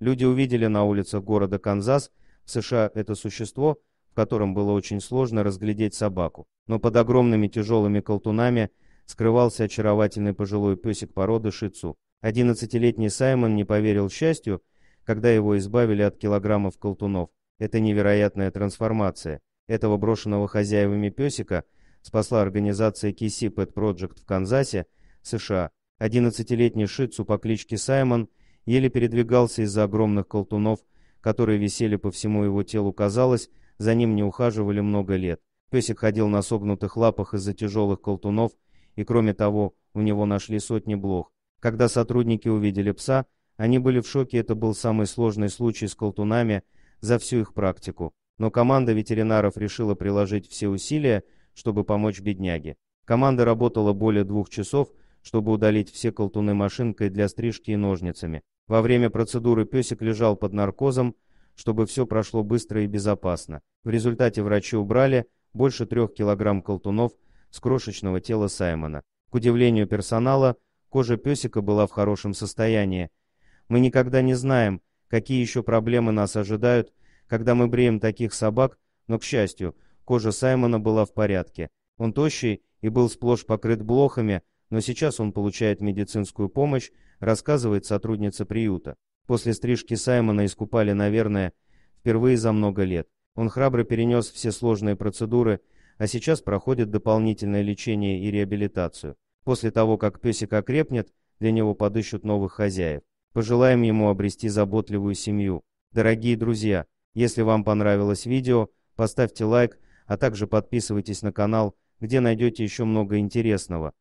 Люди увидели на улицах города Канзас, в США это существо, в котором было очень сложно разглядеть собаку, но под огромными тяжелыми колтунами скрывался очаровательный пожилой песик породы шицу. 11-летний Саймон не поверил счастью, когда его избавили от килограммов колтунов. Это невероятная трансформация. Этого брошенного хозяевами песика спасла организация KC Pet Project в Канзасе, США. 11-летний шицу по кличке Саймон – еле передвигался из-за огромных колтунов, которые висели по всему его телу, казалось, за ним не ухаживали много лет. Песик ходил на согнутых лапах из-за тяжелых колтунов, и кроме того, у него нашли сотни блох. Когда сотрудники увидели пса, они были в шоке, это был самый сложный случай с колтунами за всю их практику. Но команда ветеринаров решила приложить все усилия, чтобы помочь бедняге. Команда работала более двух часов, чтобы удалить все колтуны машинкой для стрижки и ножницами. Во время процедуры песик лежал под наркозом, чтобы все прошло быстро и безопасно. В результате врачи убрали больше трех килограмм колтунов с крошечного тела Саймона. К удивлению персонала, кожа песика была в хорошем состоянии. Мы никогда не знаем, какие еще проблемы нас ожидают, когда мы бреем таких собак, но, к счастью, кожа Саймона была в порядке. Он тощий и был сплошь покрыт блохами, но сейчас он получает медицинскую помощь, рассказывает сотрудница приюта. После стрижки Саймона искупали, наверное, впервые за много лет. Он храбро перенес все сложные процедуры, а сейчас проходит дополнительное лечение и реабилитацию. После того, как песик окрепнет, для него подыщут новых хозяев. Пожелаем ему обрести заботливую семью. Дорогие друзья, если вам понравилось видео, поставьте лайк, а также подписывайтесь на канал, где найдете еще много интересного.